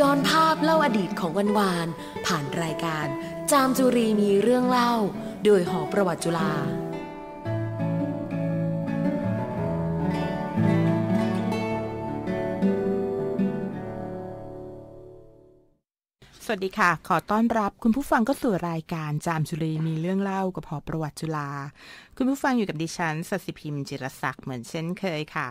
ย้อนภาพเล่าอดีตของวันวาน ผ่านรายการ จามจุรีมีเรื่องเล่า โดยหอประวัติจุฬา สวัสดีค่ะขอต้อนรับคุณผู้ฟังก็สู่รายการจามจุรีมีเรื่องเล่ากับหอประวัติจุฬาคุณผู้ฟังอยู่กับดิฉันสัสิพิมพ์จิรศักดิ์เหมือนเช่นเคยค่ะ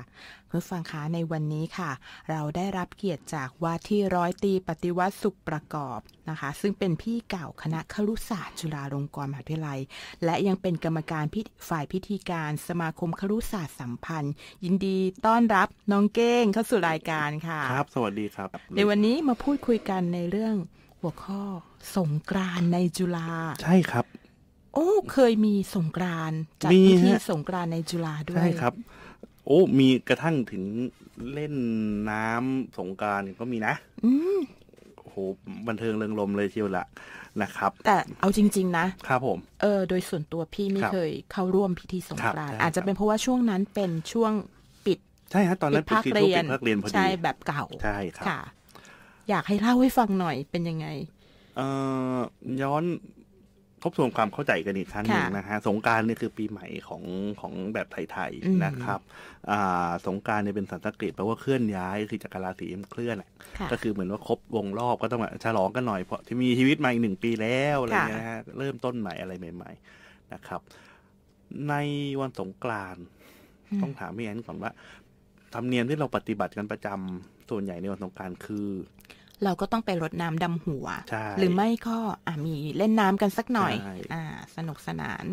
คุณผู้ฟังคะในวันนี้ค่ะ เราได้รับเกียรติจากว่าที่ร้อยตีปฏิวัติสุขประกอบนะคะ ซึ่งเป็นพี่เก่าคณะครุศาสตร์ จุฬาลงกรณ์มหาวิทยาลัย และยังเป็นกรรมการฝ่ายพิธีการสมาคมครุศาสตร์สัมพันธ์ ยินดีต้อนรับน้องเก้งเข้าสู่รายการค่ะ ครับสวัสดีครับ ในวันนี้มาพูดคุยกันในเรื่องหัวข้อสงกรานในจุฬาใช่ครับโอ้เคยมีสงกรานจัดพิธีสงกรานในจุฬาด้วยใช่ครับ โอ้มีกระทั่งถึงเล่นน้ำสงกรานก็มีนะอืโอ้โหบันเทิงเริงลมเลยเชียวละนะครับ แต่เอาจริง ๆ นะครับผม เออ โดยส่วนตัวพี่ไม่เคยเข้าร่วมพิธีสงกรานอาจจะเป็นเพราะว่าช่วงนั้นเป็นช่วงปิด ใช่ฮะ ตอนนั้นปิดเรียนเรียนพอดีใช่แบบเก่าใช่ครับอยากให้เล่าให้ฟังหน่อยเป็นยังไง เอ่อย้อนทบทวนความเข้าใจกันอีกครั้งหนึ่งนะฮะสงการนี่คือปีใหม่ของของแบบไทยๆนะครับสงการเนี่ยเป็นสันสกฤตแปลว่าเคลื่อนย้ายคือจักรราศีเคลื่อนก็คือเหมือนว่าครบวงรอบก็ต้องฉลองกันหน่อยเพราะที่มีชีวิตมาอีกหนึ่งปีแล้วอะไรเงี้ยนะฮะเริ่มต้นใหม่อะไรใหม่ ๆ นะครับ ในวันสงกรานต้องถามพี่แอนก่อนว่าธรรมเนียมที่เราปฏิบัติกันประจำส่วนใหญ่ในวันสงการคือเราก็ต้องไปรดน้ำดำหัว หรือไม่ก็มีเล่นน้ำกันสักหน่อยอสนุกสนาน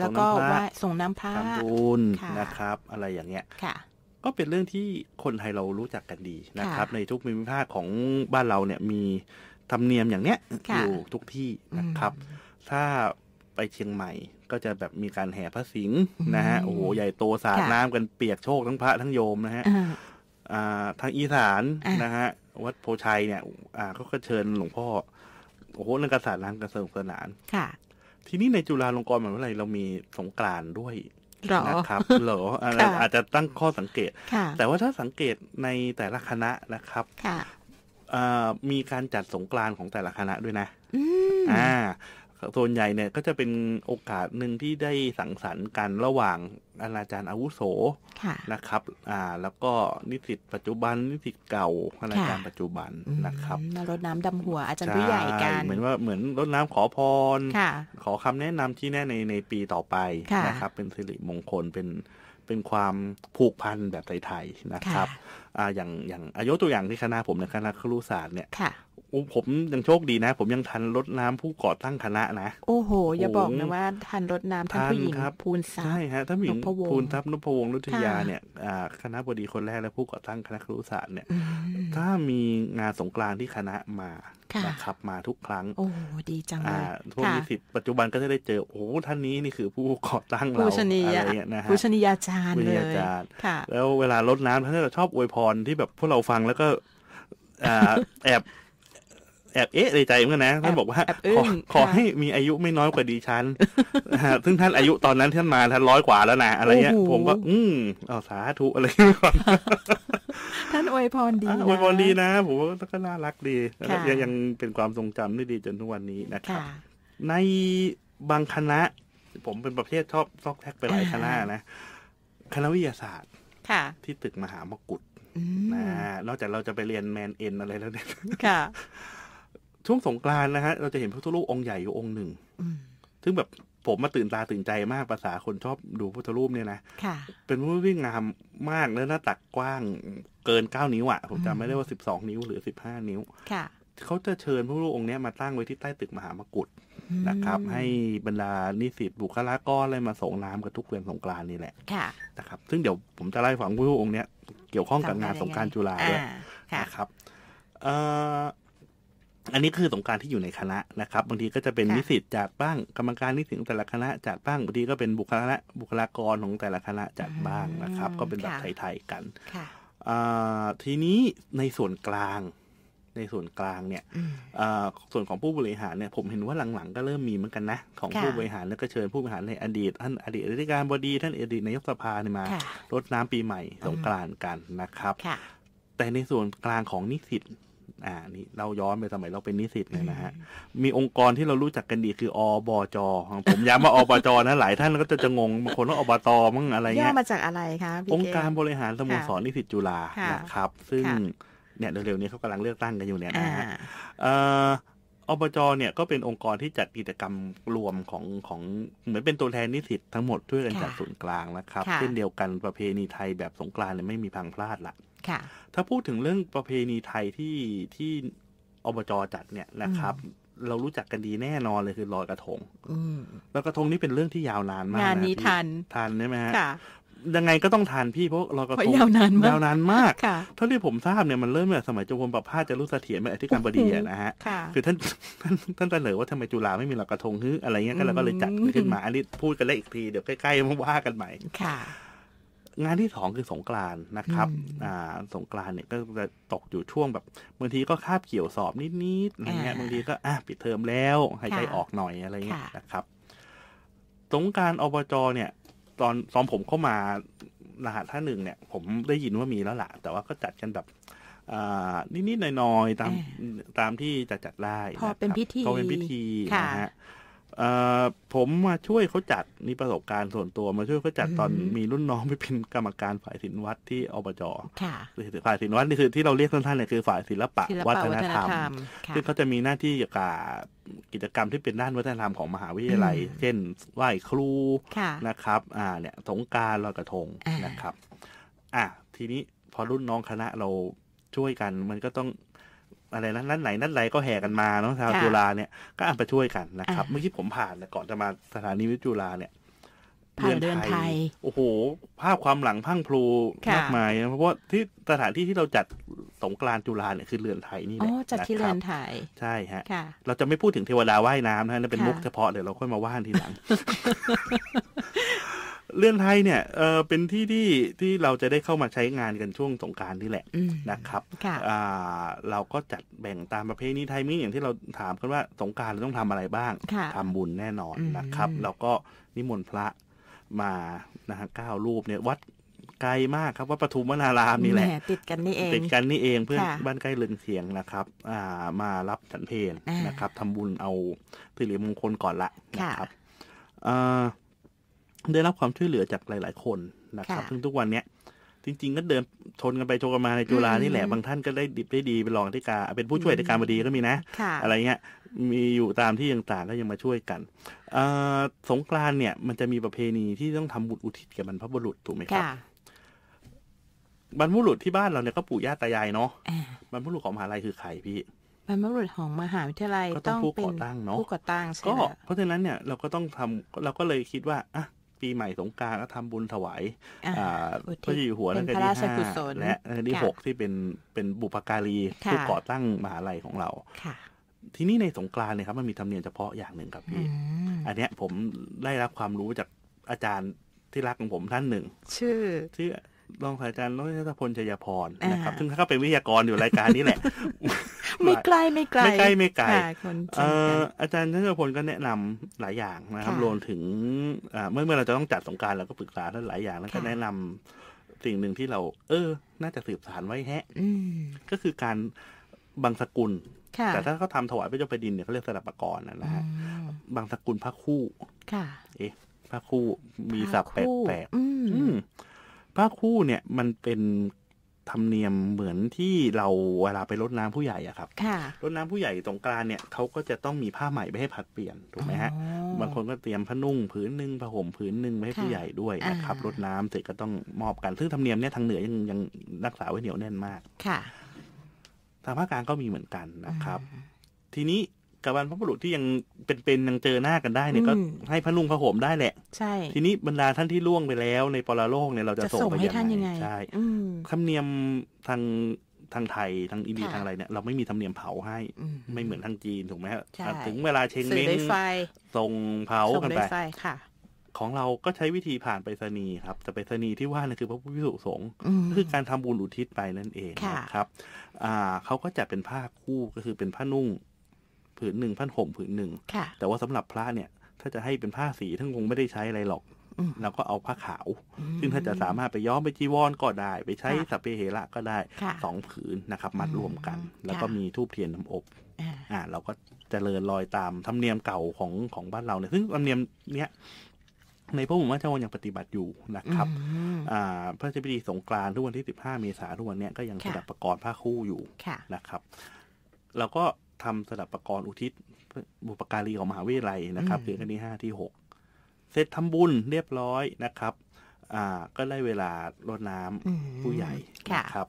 แล้วก็ว่าส่งน้ำพระทำบุญนะครับ อะไรอย่างเงี้ยก็เป็นเรื่องที่คนไทยเรารู้จักกันดีนะครับ ในทุกมิภาคของบ้านเราเนี่ยมีธรรมเนียมอย่างเนี้ย อยู่ทุกที่นะครับ ถ้าไปเชียงใหม่ ก็จะแบบมีการแห่พระสิงห์นะฮะ โอ้โหใหญ่โตสาดน้ำกันเปียกโชกทั้งพระทั้งโยมนะฮะทางอีสานนะฮะวัดโพชัยเนี่ย อ่าเขาก็เชิญหลวงพ่อ โอ้โหเรื่องกษัตริย์ล้างกระเสริมสนานค่ะ ทีนี้ในจุฬาลงกรณ์มหาวิทยาลัยเรามีสงกรานด้วยนะครับ เหรอ อาจจะตั้งข้อสังเกต แต่ว่าถ้าสังเกตในแต่ละคณะนะครับ มีการจัดสงกรานของแต่ละคณะด้วยนะ อ่าโซนใหญ่เนี่ยก็จะเป็นโอกาสหนึ่งที่ได้สังสรรค์กันระหว่างอาจารย์อาวุโสนะครับอ่าแล้วก็นิสิตปัจจุบัน นิสิตเก่าอาจารย์ปัจจุบันนะครับมารดน้ำดำหัวอาจารย์ผู้ใหญ่กันเหมือนว่าเหมือนรดน้ำขอพร ขอคำแนะนำที่แน่ในในปีต่อไปนะครับเป็นสิริมงคลเป็นเป็นความผูกพันแบบไทยๆนะครับออย่างอย่างอายุตัวอย่างที่คณะผมในคณะครุศาสตร์เนี่ยผมยังโชคดีนะ ผมยังทันรดน้ำผู้ก่อตั้งคณะนะ โอ้โหอย่าบอกนะว่าทันรดน้ำท่านผู้หญิงพูนทรัพย์ใช่ฮะท่านผู้หญิงพูนทรัพย์นพวงศ์รุทยาเนี่ยคณะบดีคนแรกและผู้ก่อตั้งคณะครุศาสตร์เนี่ยถ้ามีงานสงกรานที่คณะมานะครับมาทุกครั้ง โอ้ ดีจังเลยพวกนิสิตปัจจุบันก็จะได้เจอ โอ้ท่านนี้นี่คือผู้ก่อตั้งเราอะไรเนี้ยนะฮะผู้ชนียาจารย์เลยแล้วเวลาลดน้ำท่านก็ชอบอวยพรที่แบบพวกเราฟังแล้วก็แอบ แอบเอ๊ะในใจเหมือนกันนะท่านบอกว่าขอขอให้มีอายุไม่น้อยกว่าดีฉันซึ่งท่านอายุตอนนั้นท่านมาท่านร้อยกว่าแล้วนะอะไรเงี้ยผมก็อืมอ๋อสาธุอะไรก่อนท่านอวยพรดีอวยพรดีนะผมว่าก็น่ารักดียังยังเป็นความทรงจำที่ดีจนทุกวันนี้นะครับ ในบางคณะ ผมเป็นประเภทชอบซอกแทกไปหลายคณะนะ คณะวิทยาศาสตร์ที่ตึกมหามกุฏนะนอกจากเราจะไปเรียนแมนเอ็นอะไรแล้วเนี่ยช่วงสงกรานนะฮะ เราจะเห็นพระพุทธรูปองค์ใหญ่อยู่ องค์หนึ่งซึ่งแบบผมมาตื่นตาตื่นใจมากภาษาคนชอบดูพุทธรูปเนี่ยนะเป็นรูปที่งามมากแล้วหน้าตักกว้างเกินเก้านิ้วอะ่ะ ผมจำไม่ได้ว่าสิบสองนิ้วหรือสิบห้านิ้วเขาจะเชิญพระรูปองค์นี้มาตั้งไว้ที่ใต้ตึกมหามกุฏนะครับ ให้บรรดานิสิตบุคลากรอะไรมาส่งน้ำกับทุกเดือนสงกรานนี่แหละค่ะนะครับ ซึ่งเดี๋ยวผมจะไล่ฝังพระรูปองค์นี้เกี่ยวข้องกับงานสงการจุฬาด้วยนะครับอันนี้คือสงการที่อยู่ในคณะนะครับ บางทีก็จะเป็นนิสิตจัดบ้างกรรมการนิสิตแต่ละคณะจัดบ้างบางทีก็เป็นบุคลาบุคลากรของแต่ละคณะจัดบ้างนะครับ ก็เป็นแบบไทยๆกันทีนี้ในส่วนกลาง ในส่วนกลางเนี่ยส่วนของผู้บริหารเนี่ยผมเห็นว่าหลังๆก็เริ่มมีเหมือนกันนะของผู้บริหารแล้วก็เชิญผู้บริหารในอดีตท่านอดีตรัิการบดี ท่านอดีตนายกสภาเนี่ยมารดน้ำปีใหม่สงกรานกันนะครับแต่ในส่วนกลางของนิสิตอ่านี่เราย้อนไปสมัยเราเป็นนิสิตเลยนะฮะมีองค์กรที่เรารู้จักกันดีคืออบจผมย้ำว่าอบจนะหลายท่านก็จะจะงงบางคนว่าอบตมั่งอะไรเงี้ยมาจากอะไรคะองค์การบริหารสโมสรนิสิตจุฬานะครับซึ่งเนี่ยเร็วๆนี้เขากำลังเลือกตั้งกันอยู่เนี่ยนะฮะอบจเนี่ยก็เป็นองค์กรที่จัดกิจกรรมรวมของของเหมือนเป็นตัวแทนนิสิตทั้งหมดช่วยกันจัดศูนย์กลางนะครับเช่นเดียวกันประเพณีไทยแบบสงกรานต์เนี่ยไม่มีพังพลาดละถ้าพูดถึงเรื่องประเพณีไทยที่ที่อบจจัดเนี่ยนะครับ เรารู้จักกันดีแน่นอนเลยคือลอยกระทงลอยกระทงนี่เป็นเรื่องที่ยาวนานมากงานนี้ทันทันใช่ไหมฮะยังไงก็ต้องทานพี่เพราะลอยกระทงยาวนานมากยาวนานมาก เท่าที่ผมทราบเนี่ยมันเริ่มจากสมัยจุฬาประพาจะรู้เสถียรเาอธิการบดีนะฮะคือท่านท่านทเสนอว่าทำไมจุฬาไม่มีลอยกระทงฮึอะไรเงี้ยก็เราก็เลยจัดขึ้นมาอันนี้พูดกันเล้อีกทีเดี๋ยวใกล้ๆมาว่ากันใหม่ค่ะงานที่สองคือสงกรานนะครับ อ่า สงกรานเนี่ยก็จะตกอยู่ช่วงแบบบางทีก็คาบเกี่ยวสอบนิดๆอะไรเงี้ยบางทีก็อ่ะปิดเทอมแล้วหายใจออกหน่อยอะไรเงี้ยนะครับ สงการอบจเนี่ย ตอนซ้อมผมเข้ามารหัสท่าหนึ่งเนี่ย ผมได้ยินว่ามีแล้วละ แต่ว่าก็จัดกันแบบนิด ๆ หน่อยๆ ตามตามที่จะจัดได้พอเป็นพิธีพอเป็นพิธีนะฮะอผมมาช่วยเขาจัดนี่ประสบการณ์ส่วนตัว มาช่วยเขาจัดตอนมีรุ่นน้องไปเป็นกรรมการฝ่ายศิลวัดที่อบจฝ่ายศิลวัดนี่คือที่เราเรียกท่านๆเนี่ยคือฝ่ายศิลปะวัฒนธรรมซึ่งเขาจะมีหน้าที่เกี่ยวกับกิจกรรมที่เป็นด้านวัฒนธรรมของมหาวิทยาลัย เช่นไหว้ครูนะครับ อ่าเนี่ยสงการลอยกระทงนะครับ อ่ะทีนี้พอรุ่นน้องคณะเราช่วยกันมันก็ต้องอะไรนะนั่นไหน นั่นไหนก็แห่กันมาเนาะชาวจุฬาเนี่ยก็อันไปช่วยกันนะครับเมื่อกี้ผมผ่านก่อนจะมาสถานีวิจุฬาเนี่ยเรือนไทยโอ้โหภาพความหลังพังพลูมากมายเพราะว่าที่สถานที่ที่เราจัดสงกรานจุฬาเนี่ยคือเรือนไทยนี่แหละจัดที่เรือนไทย ใช่ฮะเราจะไม่พูดถึงเทวดาว่ายน้ำนะนั่นเป็นมุกเฉพาะเดี๋ยวเราค่อยมาว่านทีหลังเรือนไทยเนี่ยเออเป็นที่ที่ที่เราจะได้เข้ามาใช้งานกันช่วงสงการนี่แหละนะครับอ่าเราก็จัดแบ่งตามประเภทนี้ไทยมีอย่างที่เราถามกันว่าสงการเราต้องทำอะไรบ้างทำบุญแน่นอนนะครับเราก็นิมนต์พระมานะฮะก้ารูปเนี่ยวัดไกลมากครับว่าปทุมวนารามนี่แหละติดกันนี่เองติดกันนี่เองเพื่อนบ้านใกล้เรือนเคียงนะครับ อ่ามารับฉันเพลนะครับ ทำบุญเอาสิริมงคลก่อนละนะครับอ่าได้รับความช่วยเหลือจากหลาย ๆ คนนะครับซึ่งทุกวันเนี้ยจริง ๆ ก็เดินทนกันไปโชกันมาในจุฬานี่แหละ บางท่านก็ได้ดิบได้ดีไปลรองที่การเป็นผู้ช่วยในการบดีก็มีนะอะไรเงี้ย มีอยู่ตามที่ต่างๆก็ยังมาช่วยกันสงกรานเนี่ยมันจะมีประเพณีที่ต้องทำบุญอุทิศกับรรพบุรุษถูกไหมครับบรรพบุรุษที่บ้านเราเนี่ยก็ปู่ย่าตายายเนาะบรรพบุรุษของมหาลัยคือใครพี่บรรพบุรุษของมหาวิทยาลัยก็ต้องผู้ก่อตั้งเนาะผู้ก่อตั้งใช่ก็เพราะฉะนั้นเนี่ยเราก็ต้องทำเราก็เลยคิดว่าอ่ะปีใหม่สงการก็ทำบุญถวายพระจ้อยู่หัวนักกาลที่ห้าและรัชกาที่หกที่เป็นเป็นบุพการีผู้ก่อตั้งมหาลัยของเราทีนี้ในสงการเนี่ยครับ มันมีธรรมเนียมเฉพาะอย่างหนึ่งครับพี่ อันเนี้ย ผมได้รับความรู้จากอาจารย์ที่รักของผมท่านหนึ่ง ชื่อ ชื่อรองศาสตราจารย์นชัตพลชัยพรนะครับซึ่งเขาเป็นวิทยากรอยู่รายการนี้แหละไม่ไกลไม่ไกลไม่ไกลไม่ไกลอาจารย์ชัยพลก็แนะนำหลายอย่างนะครับรวมถึงเมื่อเมื่อเราจะต้องจัดสงการเราก็ปรึกษาท่านหลายอย่างแล้วก็แนะนำสิ่งหนึ่งที่เรา เออ น่าจะสืบสารไว้แฮะก็คือการบางสกุลแต่ถ้าเขาทำถวายพระเจ้าแผ่นดินเนี่ยเขาเรียกสลับประกรณ์นะฮะบางสกุลพระคู่ค่ะ เอ๊ะพระคู่มีสัปลกแปลกมผ้าคู่เนี่ยมันเป็นธรรมเนียมเหมือนที่เราเวลาไปรดน้ำผู้ใหญ่อะครับรดน้ำผู้ใหญ่ตรงกลางเนี่ยเขาก็จะต้องมีผ้าใหม่ไปให้ผัดเปลี่ยนถูกไหมฮะ บางคนก็เตรียมผ้านุ่งผืนหนึ่งผ้าห่มผืนหนึ่งไปให้ผู้ใหญ่ด้วยนะครับรดน้ำเสร็จก็ต้องมอบกันซึ่งธรรมเนียมเนี่ยทางเหนือยังยังรักษาไว้เหนียวแน่นมาก ค่ะ ทางภาคกลางก็มีเหมือนกันนะครับ ทีนี้กับบรรพบุรุษที่ยังเป็นๆยังเจอหน้ากันได้เนี่ยก็ให้พระนุ่งพระห่มได้แหละ ใช่ ทีนี้บรรดาท่านที่ล่วงไปแล้วในปรโลกเนี่ยเราจะส่งไปยังไง ใช่คำเนียมทางทางไทยทางอินเดียทางอะไรเนี่ยเราไม่มีธรรมเนียมเผาให้ ไม่เหมือนทางจีนถูกไหมับถึงเวลาเชงเม้งส่งเผากันไปของเราก็ใช้วิธีผ่านไปรษณีย์ครับแต่ไปรษณีย์ที่ว่านี่คือพระผู้พิสุสงฆ์คือการทำบุญอุทิศไปนั่นเองนะครับอ่าเขาก็จะเป็นผ้าคู่ก็คือเป็นผ้านุ่งผืนหนึ่งผ้าห่มผืนหนึ่งแต่ว่าสำหรับพระเนี่ย ถ้าจะให้เป็นผ้าสีท่านคงไม่ได้ใช้อะไรหรอกเราก็เอาผ้าขาว ซึ่งถ้าจะสามารถไปย้อมไปจีวรก็ได้ ไปใช้สเปเหระก็ได้สองผืนนะครับมัดรวมกัน แล้วก็มีทูบเทียนน้ำอบ อ่าเราก็จเจริญรอยตาม ธรรมเนียมเก่าของของบ้านเราเนี่ย ซึ่งธรรมเนียมเนี้ย ในพระบรมราชวังยังปฏิบัติอยู่นะครับ อ่า พระ้าพิธีสงกรานทุกวันที่สิบห้าเมษายนทุกวันเนี้ยก็ยังประดับประกรผ้าคู่อยู่นะครับ แล้วก็ทำสลับประกรณ์อุทิศ บุปการีของมหาวิทยาลัยนะครับคือขั้นที่ห้าที่หกเสร็จทำบุญเรียบร้อยนะครับอ่าก็ได้เวลารดน้ำผู้ใหญ่นะครับ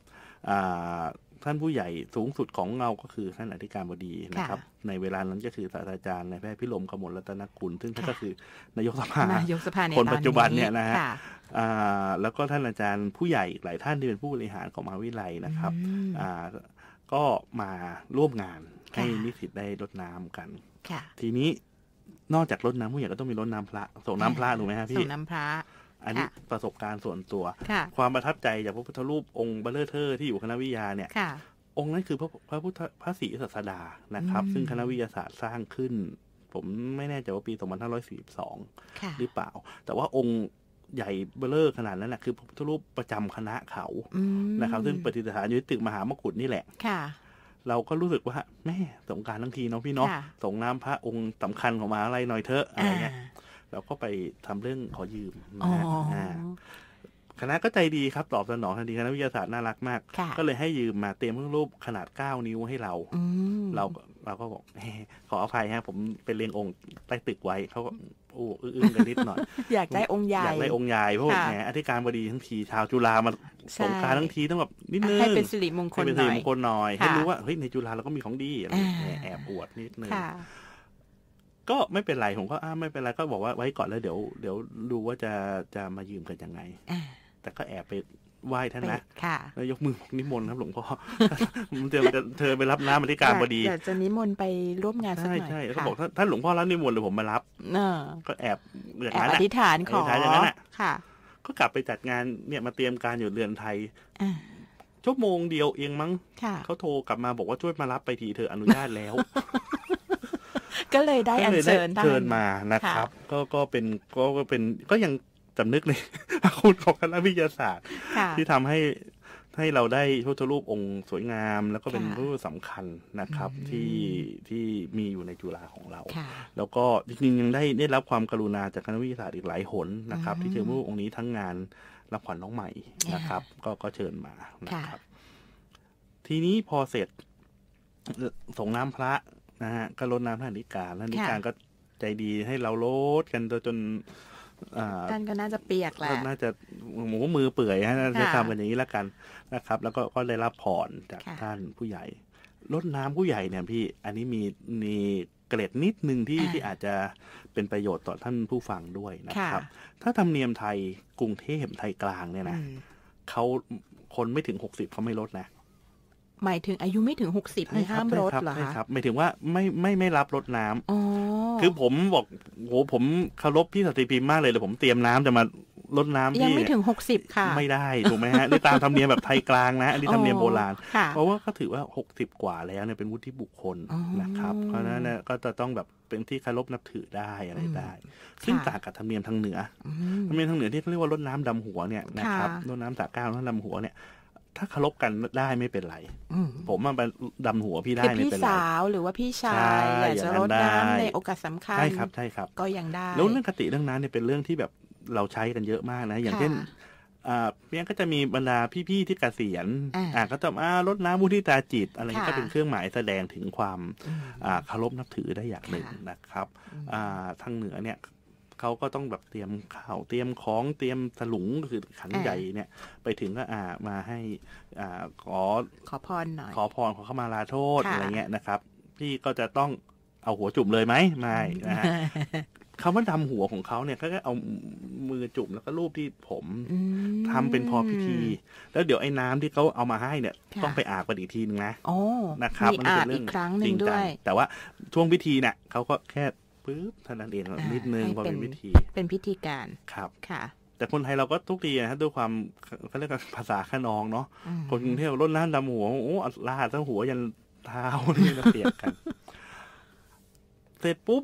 อ่าท่านผู้ใหญ่สูงสุดของเงาก็คือท่านอธิการบดีนะครับ ในเวลานั้นก็คือศาสตราจารย์นายแพทย์พิลมกมลรัตนกุลซึ่งท่านก็คือนายกสภานายกสภาคนปัจจุบันเนี่ยนะฮะแล้วก็ท่านอาจารย์ผู้ใหญ่หลายท่านที่เป็นผู้บริหารของมหาวิทยาลัยนะครับก็มาร่วมงานให้นิสิตได้รดน้ำกันค่ะ ทีนี้นอกจากรดน้ำผู้ใหญ่ก็ต้องมีรดน้ำพระ ส่งน้ำพระถูกไหมฮะพี่ส่งน้ำพระ อันนี้ประสบการณ์ส่วนตัว ความประทับใจจากพระพุทธรูปองค์เบลเลอร์เทอร์ที่อยู่คณะวิทยาเนี่ยองค์นั้นคือพระพระพุทธพระศรีศัสดา นะครับ ซึ่งคณะวิทยาศาสตร์สร้างขึ้น ผมไม่แน่ใจว่าปี 2542หรือเปล่า แต่ว่าองค์ใหญ่เบลเลอร์ขนาดนั้นแหละคือพระพุทธรูปประจำคณะเขา นะครับ ซึ่งปฏิสถานอยู่ที่ตึกมหามกุฏนี่แหละค่ะเราก็รู้สึกว่า แม่สงการทั้งทีเนาะพี่เนาะส่งน้ำพระองค์สำคัญของมาอะไรหน่อยเถอะอะไรเงี้ยเราก็ไปทำเรื่องขอยืมนะคณะก็ใจดีครับตอบสนองทันทีคณะวิทยาศาสตร์น่ารักมาก ก็เลยให้ยืมมาเตรียมเครื่องรูปขนาด 9 นิ้วให้เราเราเราก็บอกขออภัยฮะ ผมเป็นเรียงองค์ ใต้ตึกไว้ เขาก็อู้อึ้งกันนิดหน่อย อยากได้องค์ใหญ่อยากได้องค์ใหญ่เพราะแหมอธิการบดีทั้งที ชาวจุฬามาสงการทั้งที ต้องแบบนิดนึง ให้เป็นสิริมงคลให้เป็นสิริมงคลหน่อย ให้รู้ว่าเฮ้ยในจุฬาเราก็มีของดีอะไรแอบอวดนิดนึงก็ไม่เป็นไรผมก็อ้าไม่เป็นไรก็บอกว่าไว้ก่อนแล้วเดี๋ยว เดี๋ยวดูว่าจะจะมายืมกันยังไงแต่ก็แอบไปไหว้ท่านนะแล้วยกมือนิมนต์ครับหลวงพ่อเธอเธอไปรับน้ำมาที่การบดีอยากจะนิมนต์ไปร่วมงานสักหน่อยใช่ใช่เขาบอกท่านหลวงพ่อรับนิมนต์หรือผมมารับก็แอบแอบอธิษฐานขออย่างนั้นค่ะ ก็กลับไปจัดงานเนี่ยมาเตรียมการอยู่เรือนไทยชั่วโมงเดียวเองมั้งเขาโทรกลับมาบอกว่าช่วยมารับไปทีเธออนุญาตแล้ว ก็เลยได้อัเชิญเชิญมานะครับ ก็ก็เป็นก็เป็นก็ยังจำนึกใน คุณของคณะวิทยาศาสตร์ที่ทำให้ให้เราได้พระพุทธรูปองค์สวยงาม แล้วก็เป็นรูปสำคัญนะครับ ที่ที่มีอยู่ในจุฬาของเราแล้วก็จริงๆยังได้ได้รับความกรุณาจากคณะวิทยาศาสตร์อีกหลายหนนะครับ ที่เชิญพระูปองค์นี้ทั้งงานรับขวัญน้องใหม่นะครับ ก็ก็เชิญมานะครับทีนี้พอเสร็จส่งน้ำพระนะฮะก็ลดน้ำท่านิการท่านิการก็ใจดีให้เราโลดกันจนท่านก็น่าจะเปียกแหละน่าจะหมูมือเปื่อยฮะใช้คำกันอย่างนี้แล้วกันนะครับ แล้วก็ก็ได้รับผ่อนจากท่านผู้ใหญ่ ลดน้ำผู้ใหญ่เนี่ยพี่ อันนี้มีมีเกร็ดนิดนึงที่ที่อาจจะเป็นประโยชน์ต่อท่านผู้ฟังด้วยนะครับ ถ้าธรรมเนียมไทยกรุงเทพไทยกลางเนี่ยนะเขาคนไม่ถึงหกสิบเขาไม่ลดนะหมายถึงอายุไม่ถึงหบไม่ห้ามรถเหรอคะใช่ครับหมายถึงว่าไม่ไม่ไม่รับรถน้ำคือผมบอกโหผมเคารพพี่สติพิมพ์มากเลยเลย ผมเตรียมน้ำจะมาลดน้ำยังไม่ถึงหกสิบค่ะไม่ได้ ถูกไหมฮะนี่ตามธรรมเนียมแบบไทยกลางนะอันนี้ธรรมเนียมโบราณ เพราะว่าก็ถือว่าหกสิบกว่าแล้วเนี่ยเป็นวุฒิบุคคลนะครับ เพราะนั้นก็จะต้องแบบเป็นที่เคารพนับถือได้อะไรได้ซึ่งต่างกับธรรมเนียมทางเหนือธรรมเนียมทางเหนือที่เขาเรียกว่าลดน้ำดำหัวเนี่ยนะครับลดน้ำสาก้าวลถน้ำดำหัวเนี่ยถ้าเคารพกันได้ไม่เป็น ไร ผมมาดำดำหัวพี่ได้ไม่เป็นไร พี่สาว หรือว่าพี่ชายอยากจะรดน้ำในโอกาสสาคัญใช่ครับใช่ครับก็ยังได้แล้วเรื่องคติเรื่องนั้นเนี่ยเป็นเรื่องที่แบบเราใช้กันเยอะมากนะ อย่างเช่นเพียงก็จะมีบรรดาพี่ๆที่กเกษียณอ่าก็จะมาลดน้ำมุทิตาจิต อะไรก็เป็นเครื่องหมายแสดงถึงความเคารพนับถือได้อย่างหนึ่งนะครับทางเหนือเนี่ยเขาก็ต้องแบบเตรียมข้าวเตรียมของเตรียมสลุงคือขันใหญ่เนี่ย ไปถึงก็อ่ามาให้อ่าขอขอพรหน่อยขอพรขอเข้ามาลาโทษอะไรเงี้ยนะครับ พี่ก็จะต้องเอาหัวจุ่มเลยไหมไม่นะฮะเคำว่าทำหัวของเขาเนี่ยเขาก็เอามือจุ่มแล้วก็รูปที่ผมทำเป็นพอพิธี แล้วเดี๋ยวไอ้น้ำที่เขาเอามาให้เนี่ยต้องไปอาบกันอีกทีนึงนะนะครับมันเป็นเรื่องจริงจังแต่ว่าช่วงพิธีเนี่ยเขาก็แค่ปุ๊บท่านั้นเองนิดนึงพอเป็นพิธี เป็นพิธีการครับค่ะ แต่คนไทยเราก็ทุกทีนะด้วยความเขาเรียกภาษาขนองเนาะคนกรุงเทพล้น้ำดำหัวโอ้ลาดทั้งหัวยันเท้านี่ยาเปียกกัน เสร็จปุ๊บ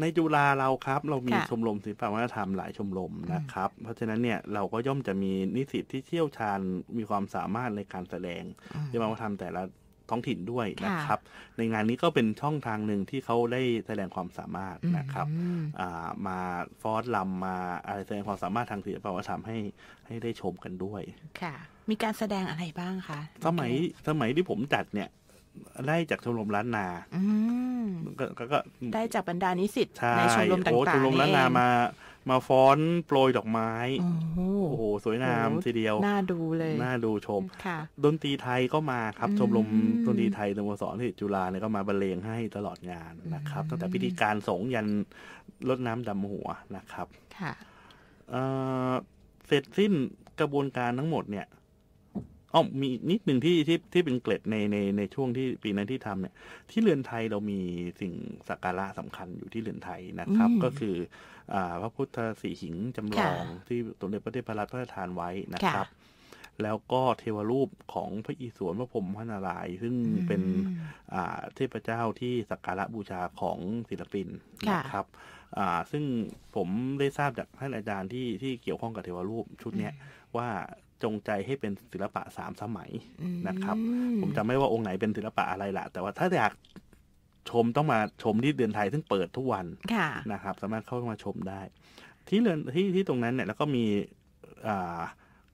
ในจุฬาเราครับ เรามีชมรมศิลปวัฒนธรรมหลายชมรมนะครับ เพราะฉะนั้นเนี่ยเราก็ย่อมจะมีนิสิตที่เชี่ยวชาญมีความสามารถในการแสดงศิลปวัฒนธรรมแต่ละท้องถิ่นด้วยนะครับ ในงานนี้ก็เป็นช่องทางหนึ่งที่เขาได้แสดงความสามารถนะครับมาฟอสลำมาอะไรแสดงความสามารถทางศิลปวัฒนธรรมให้ให้ได้ชมกันด้วย ค่ะ มีการแสดงอะไรบ้างคะสมัยสมัยที่ผมจัดเนี่ยได้จากชมรมล้านนาก็ได้จากบรรดานิสิตในชมรมต่างๆชมรมล้านนามามาฟ้อนโปรยดอกไม้ โอ้โห สวยงามทีเดียว น่าดูเลย น่าดูชมดนตรีไทยก็มาครับ ชมรมดนตรีไทยสโมสรที่จุฬาเนี่ยก็มาบรรเลงให้ตลอดงานนะครับตั้งแต่พิธีการสงยันลดน้ำดำหัวนะครับ ค่ะเสร็จสิ้นกระบวนการทั้งหมดเนี่ยอ๋อมีนิดหนึ่งที่ที่ที่เป็นเกล็ดในในในช่วงที่ปีนั้นที่ทำ เนี่ย ที่เรือนไทยเรามีสิ่งสักการะสำคัญอยู่ที่เรือนไทยนะครับ ก็คือพระพุทธสีหิงจำลองที่สมเด็จพระเทพรัตน์พระราชทานไว้นะครับ แล้วก็เทวรูปของพระอิศวรพระพรมพระนารายซึ่งเป็นเทพเจ้าที่สักการะบูชาของศิลปินนะครับซึ่งผมได้ทราบจากท่านอาจารย์ที่ที่เกี่ยวข้องกับเทวรูปชุดนี้ว่าจงใจให้เป็นศิลปะสามสมัยนะครับ ผมจำไม่ว่าองค์ไหนเป็นศิลปะอะไรละแต่ว่าถ้าอยากชมต้องมาชมที่เดือนไทยซึ่งเปิดทุกวันนะครับ สามารถเข้ามาชมได้ ที่เรือนที่ที่ตรงนั้นเนี่ย แล้วก็มี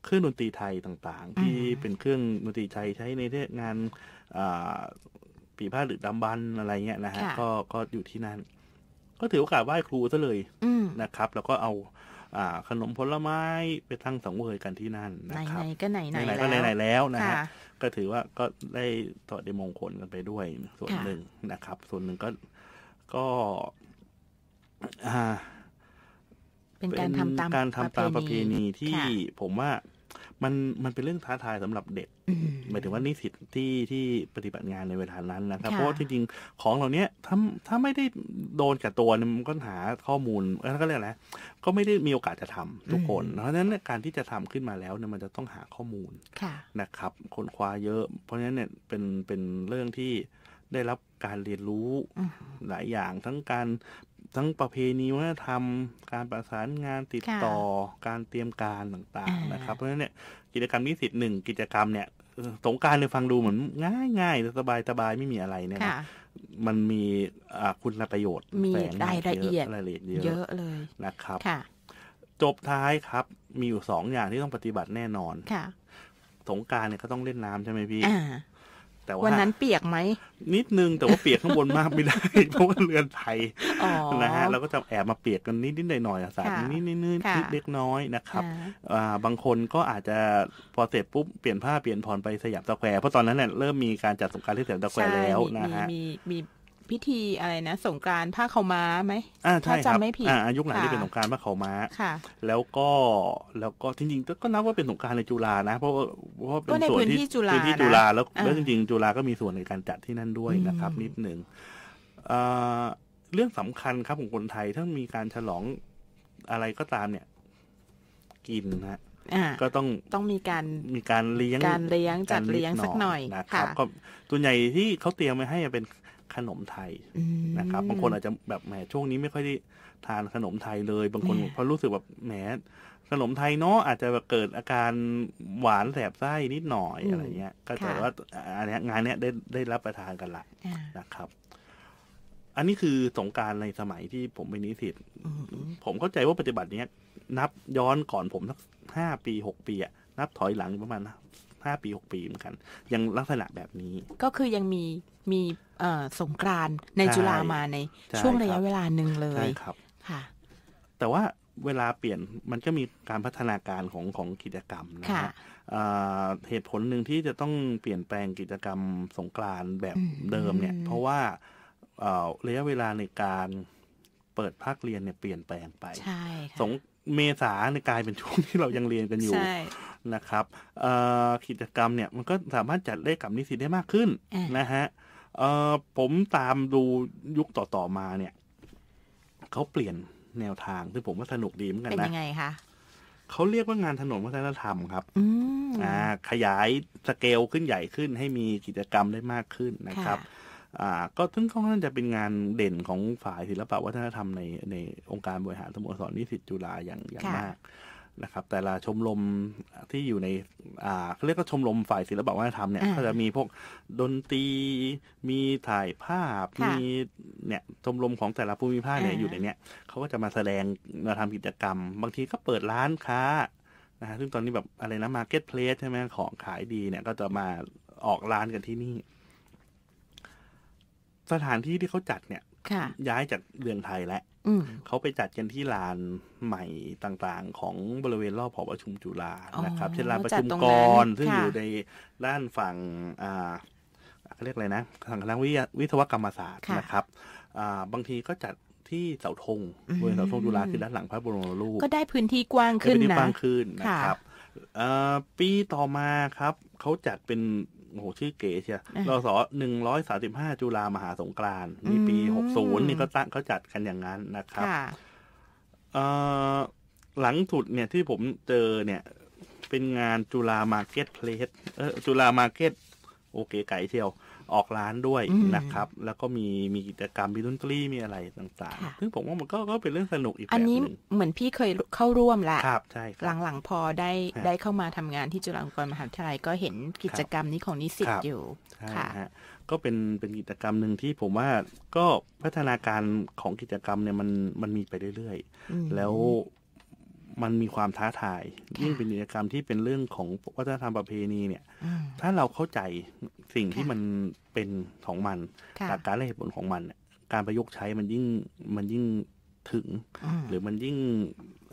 เครื่องดนตรีไทยต่าง ๆ ที่เป็นเครื่องดนตรีไทยใช้ในเทศงานปีผ้าหรือดำบันอะไรเงี้ยนะฮะก็ก็อยู่ที่นั่นก็ถือโอกาสไหว้ครูซะเลยนะครับ แล้วก็เอาขนมผลไม้ไปทั้งสังเวยกันที่นั่นนะครับไหนก็ไหนๆไหนก็ไหนนแล้วนะฮะก็ถือว่าก็ได้ต่อเดมงคลกันไปด้วย ส่วนหนึ่งนะครับ ส่วนหนึ่งก็ก็เป็นการทำตามการทำตามประเพณีที่ผมว่า มันมันเป็นเรื่องท้าทายสำหรับเด็กหมายถึงว่านิสิตที่ที่ปฏิบัติงานในเวลานั้นนะครับเพราะว่าจริงๆของเหล่านี้ถ้าถ้าไม่ได้โดนกับตัวมันก็หาข้อมูลแล้วก็เรียกอะไรก็ไม่ได้มีโอกาสจะทำทุกคน เพราะฉะนั้นการที่จะทำขึ้นมาแล้วเนี่ยมันจะต้องหาข้อมูลนะครับค้นคว้าเยอะ เพราะฉะนั้นเนี่ยเป็นเป็นเรื่องที่ได้รับการเรียนรู้หลายอย่าง ทั้งการทั้งประเพณีวัฒนธรรม การประสานงานติดต่อ การเตรียมการต่างๆนะครับ เพราะฉะนั้นเนี่ยกิจกรรมนิสิตหนึ่งกิจกรรมเนี่ยสงการเนี่ยฟังดูเหมือนง่ายง่ายสบายสบายไม่มีอะไรเนี่ยมันมีคุณประโยชน์มีรายละเอียดรละเอียดเยอะเลยนะครับจบท้ายครับ มีอยู่สองอย่างที่ต้องปฏิบัติแน่นอนค่ะสงการเนี่ยก็ต้องเล่นน้ำใช่ไหมพี่แต่ว่าวันนั้นเปียกไหม นิดนึงแต่ว่าเปียกข้างบนมากไม่ได้ เพราะว่าเรือนไทยนะฮะเราก็จะแอบมาเปียกกันนิดนิดหน่อยๆสารนิดนิดนิดเล็กน้อยนะครับบางคนก็อาจจะพอเสร็จปุ๊บเปลี่ยนผ้าเปลี่ยนผ่อนไปสยามสแควร์เพราะตอนนั้นเนี่ยเริ่มมีการจัดสงการที่สยามสแควร์แล้วนะฮะมีพิธีอะไรนะสงการผ้าเขาม้าไหมอ่าใช่ครับอ่ายุคไหนที่เป็นสงการผ้าเขาม้าค่ะ แล้วก็ แล้วก็จริงๆก็นับว่าเป็นสงการในจุฬานะ เพราะว่าเพราะเป็นส่วนที่พื้นที่จุฬาแล้วแล้วจริงๆจุฬาก็มีส่วนในการจัดที่นั่นด้วยนะครับ นิดหนึ่งเรื่องสำคัญครับของคนไทยถ้ามีการฉลองอะไรก็ตามเนี่ย กินฮะก็ต้องต้องมีการมีการเลี้ยงการเลี้ยงจัดเลี้ยงสักหน่อยนะครับก็ตัวใหญ่ที่เขาเตรียมไว้ให้เป็นขนมไทยนะครับ บางคนอาจจะแบบแหมช่วงนี้ไม่ค่อยได้ทานขนมไทยเลย บางคนพอรู้สึกแบบแหม ขนมไทยเนาะอาจจะเกิดอาการหวานแสบไส้นิดหน่อยอะไรเงี้ย ก็แต่ว่าอันนี้ งานเนี้ยได้ได้รับประทานกันละนะครับ อันนี้คือสงการในสมัยที่ผมเป็นนิสิตผมเข้าใจว่าปฏิบัติเนี้ยนับย้อนก่อนผมสักห้าปีหกปีอะนับถอยหลังประมาณห้าปีหกปีเหมือนกัน ยังลักษณะแบบนี้ ก็คือยังมีมีสงกรานในจุฬามาในช่วงระยะเวลาหนึ่งเลยครับค่ะแต่ว่าเวลาเปลี่ยน มันก็มีการพัฒนาการของของกิจกรรมนะครับเหตุผลหนึ่งที่จะต้องเปลี่ยนแปลงกิจกรรมสงกรานแบบเดิมเนี่ย เพราะว่าระยะเวลาในการเปิดภาคเรียนเนี่ยเปลี่ยนแปลงไปสงเมษาในกลายเป็นช่วงที่เรายังเรียนกันอยู่นะครับกิจกรรมเนี่ยมันก็สามารถจัดเลขกับนิสิตได้มากขึ้นนะฮะผมตามดูยุคต่อๆมาเนี่ยเขาเปลี่ยนแนวทางซึ่งผมว่าสนุกดีเหมือนกันนะเป็นยังไงคะเขาเรียกว่างานถนนวัฒนธรรมครับอ่าขยายสเกลขึ้นใหญ่ขึ้น ให้มีกิจกรรมได้มากขึ้นนะครับอ่าก็ถึงค่อนข้างจะเป็นงานเด่นของฝ่ายศิลปวัฒนธรรมในในองค์การบริหารสโมสรนิสิตจุฬาอย่างอย่างมากนะครับ แต่ละชมรมที่อยู่ใน อ่าเขาเรียกก็ชมรมฝ่ายศิลปวัฒนธรรมเนี่ยก็จะมีพวกดนตรีมีถ่ายภาพ มีเนี่ยชมรมของแต่ละภูมิภาคเนี่ยอยู่ในเนี้ยเขาก็จะมาแสดงมาทำกิจกรรม บางทีก็เปิดร้านค้านะฮะซึ่งตอนนี้แบบอะไรนะมาร์เก็ตเพลสใช่ไหมของขายดีเนี่ยก็จะมาออกร้านกันที่นี่สถานที่ที่เขาจัดเนี่ยย้ายจากเรือนไทยแล้วเขาไปจัดกันที่ลานใหม่ต่างๆ ของบริเวณรอบหอประชุมจุฬานะครับเช่นลานประชุมกรซึ่งอยู่ในด้านฝั่งอ่าเรียกอะไรนะทางคณะวิศวกรรมศาสตร์นะครับอ่าบางทีก็จัดที่เสาธงบริเวณเสาธงจุฬาคือด้านหลังพระบรมรูปก็ได้พื้นที่กว้างขึ้นนะพื้นที่กว้างขึ้นนะครับปีต่อมาครับเขาจัดเป็นโอ้โหชื่อเก๋เชียรสหนึ่งร้อยสาสิบห้าจุฬามหาสงกรานนี่ปีหกศูนย์นี่ก็ตั้งเขาจัดกันอย่างนั้นนะครับหลังสุดเนี่ยที่ผมเจอเนี่ย เป็นงานจุฬามาร์เก็ตเพลสเออจุฬามาร์เก็ตโอเค ไก่เชียวออกร้านด้วยนะครับ แล้วก็มีมีกิจกรรมมีดนตรีมีอะไรต่างๆซึ่งผมว่ามันก็ก็เป็นเรื่องสนุกอีกแบบนึงอันนี้เหมือนพี่เคยเข้าร่วมละ ครับใช่หลังๆพอได้ได้เข้ามาทำงานที่จุฬาลงกรณ์มหาวิทยาลัยก็เห็นกิจกรรมนี้ของนิสิตอยู่ค่ะก็เป็นเป็นกิจกรรมหนึ่งที่ผมว่าก็พัฒนาการของกิจกรรมเนี่ยมันมันมีไปเรื่อย ๆ แล้วมันมีความท้าทาย ยิ่งเป็นกิจกรรมที่เป็นเรื่องของวัฒนธรรมประเพณีเนี่ย ถ้าเราเข้าใจสิ่งที่มันเป็นของมันหลักการและเหตุผลของมันการประยุกต์ใช้มันยิ่งมันยิ่งถึงหรือมันยิ่ง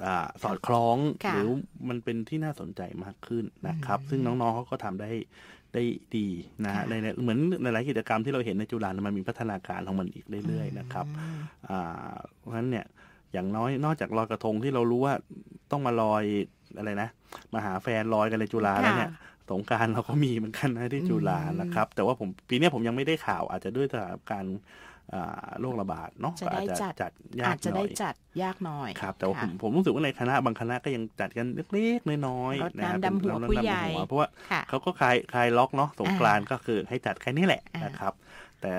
อสอดคล้องหรือมันเป็นที่น่าสนใจมากขึ้นนะครับ ซึ่งน้องๆเขาก็ทำได้ได้ดีนะฮะในเหมือนในหลายกิจกรรมที่เราเห็นในจุฬามันมีพัฒนาการของมันอีกเรื่อยๆนะครับเพราะฉะนั้นเนี่ยอย่างน้อยนอกจากลอยกระทงที่เรารู้ว่าต้องมาลอยอะไรนะ มาหาแฟนลอยกันในจุฬาแล้วเนี่ย สงการเราก็มีเหมือนกันนะที่จุฬานะครับ แต่ว่าผมปีนี้ผมยังไม่ได้ข่าวอาจจะด้วยสถานการณ์โรคระบาดเนาะอาจจะจัดยากหน่อยอาจจะได้จัดยากหน่อยครับ แต่ผมผมรู้สึกว่าในคณะบางคณะก็ยังจัดกันเล็กๆน้อยๆนะครับดำหัวผู้ใหญ่เพราะว่าเขาก็คลายคลายล็อกเนาะสงกรานก็คือให้จัดแค่นี้แหละนะครับ แต่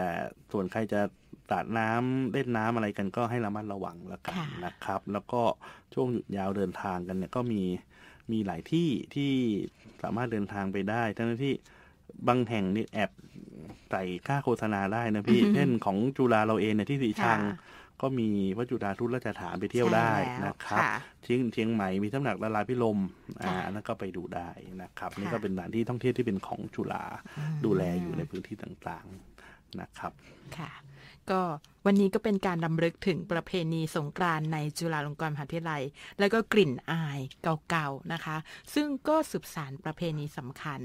ส่วนใครจะตาดน้ำเล่นน้ำอะไรกันก็ให้ระมัดระวังแล้วกันนะครับ แล้วก็ช่วงหยุดยาวเดินทางกันเนี่ยก็มีมีหลายที่ที่สามารถเดินทางไปได้ทั้งที่บางแห่งนี่แอบใส่ค่าโฆษณาได้นะพี่เช่นของจุฬาเราเองเนี่ยที่สีชังก็มีวัจุฬาทุตราชฐานไปเที่ยวได้นะครับเชียงเชียงใหม่มีสำนักละลายพิลมอ่านั่นก็ไปดูได้นะครับนี่ก็เป็นสถานที่ท่องเที่ยวที่เป็นของจุฬาดูแลอยู่ในพื้นที่ต่างๆนะครับค่ะก็วันนี้ก็เป็นการดำลึกถึงประเพณีสงกรานในจุฬาลงกรณ์มหาวิทยาลัย แล้วก็กลิ่นอายเก่าๆนะคะ ซึ่งก็สืบสานประเพณีสำคัญ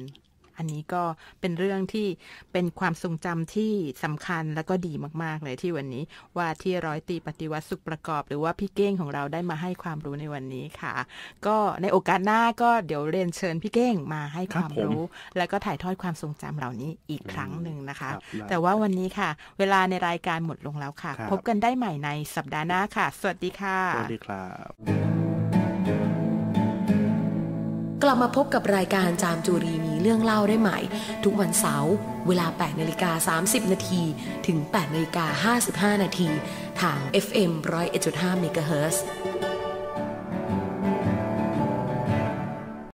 อันนี้ก็เป็นเรื่องที่เป็นความทรงจำที่สำคัญและก็ดีมากๆ เลยที่วันนี้ว่าที่ร้อยตีปฏิวัติสุขประกอบ หรือว่าพี่เก้งของเราได้มาให้ความรู้ในวันนี้ค่ะ ก็ในโอกาสหน้าก็เดี๋ยวเรียนเชิญพี่เก้งมาให้ความรู้ และก็ถ่ายทอดความทรงจำเหล่านี้อีกครั้งหนึ่งนะคะ แต่ว่าวันนี้ค่ะ เวลาในรายการหมดลงแล้วค่ะ พบกันได้ใหม่ในสัปดาห์หน้าค่ะ สวัสดีค่ะสวัสดีครับกลับมาพบกับรายการจามจุรีมีเรื่องเล่าได้ใหม่ ทุกวันเสาร์เวลา 8 นาฬิกา30 นาที ถึง 8 นาฬิกา55 นาที ทาง FM 101.5 MHz เมกะเฮิร์